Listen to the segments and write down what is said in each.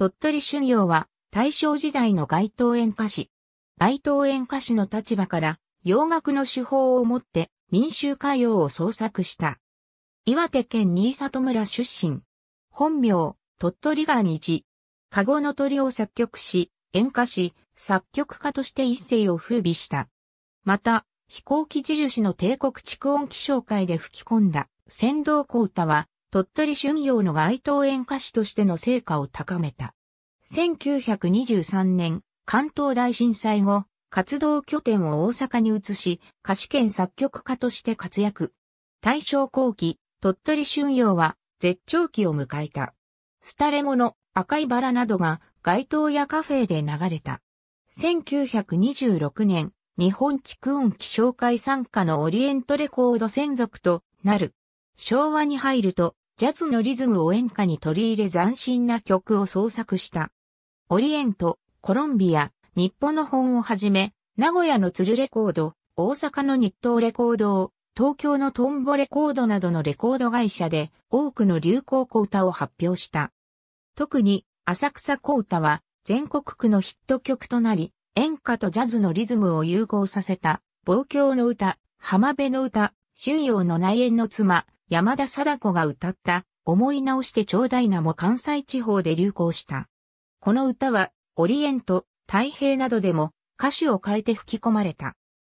鳥取春陽は大正時代の街頭演歌師。街頭演歌師の立場から洋楽の手法をもって民衆歌謡を創作した。岩手県新里村出身。本名、鳥取川日。カゴの鳥を作曲し、演歌し、作曲家として一世を風靡した。また、飛行機自主市の帝国蓄音機紹介で吹き込んだ、先導孝太は、鳥取春陽の街頭演歌師としての成果を高めた。1923年、関東大震災後、活動拠点を大阪に移し、歌手兼作曲家として活躍。大正後期、鳥取春陽は絶頂期を迎えた。廃れ物、赤いバラなどが街頭やカフェで流れた。1926年、日本区音機紹介参加のオリエントレコード専属となる。昭和に入ると、ジャズのリズムを演歌に取り入れ斬新な曲を創作した。オリエント、コロンビア、日本の本をはじめ、名古屋の鶴レコード、大阪の日東レコードを、東京のトンボレコードなどのレコード会社で多くの流行小歌を発表した。特に浅草小歌は全国区のヒット曲となり、演歌とジャズのリズムを融合させた、望郷の歌、浜辺の歌、春陽の内縁の妻、山田貞子が歌った、思い直してちょうだいなも関西地方で流行した。この歌は、オリエント、太平などでも歌詞を変えて吹き込まれた。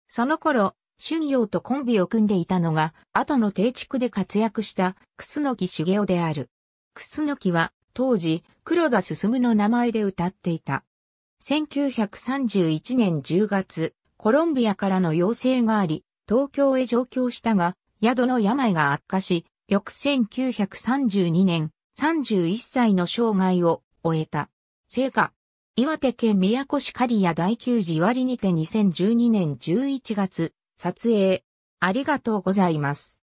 その頃、春陽とコンビを組んでいたのが、後の定築で活躍した楠木茂雄である。楠木は、当時、黒田進の名前で歌っていた。1931年10月、コロンビアからの要請があり、東京へ上京したが、宿の病が悪化し、翌1932年、31歳の生涯を終えた。成果。岩手県宮古市刈谷第九寺割にて2012年11月、撮影。ありがとうございます。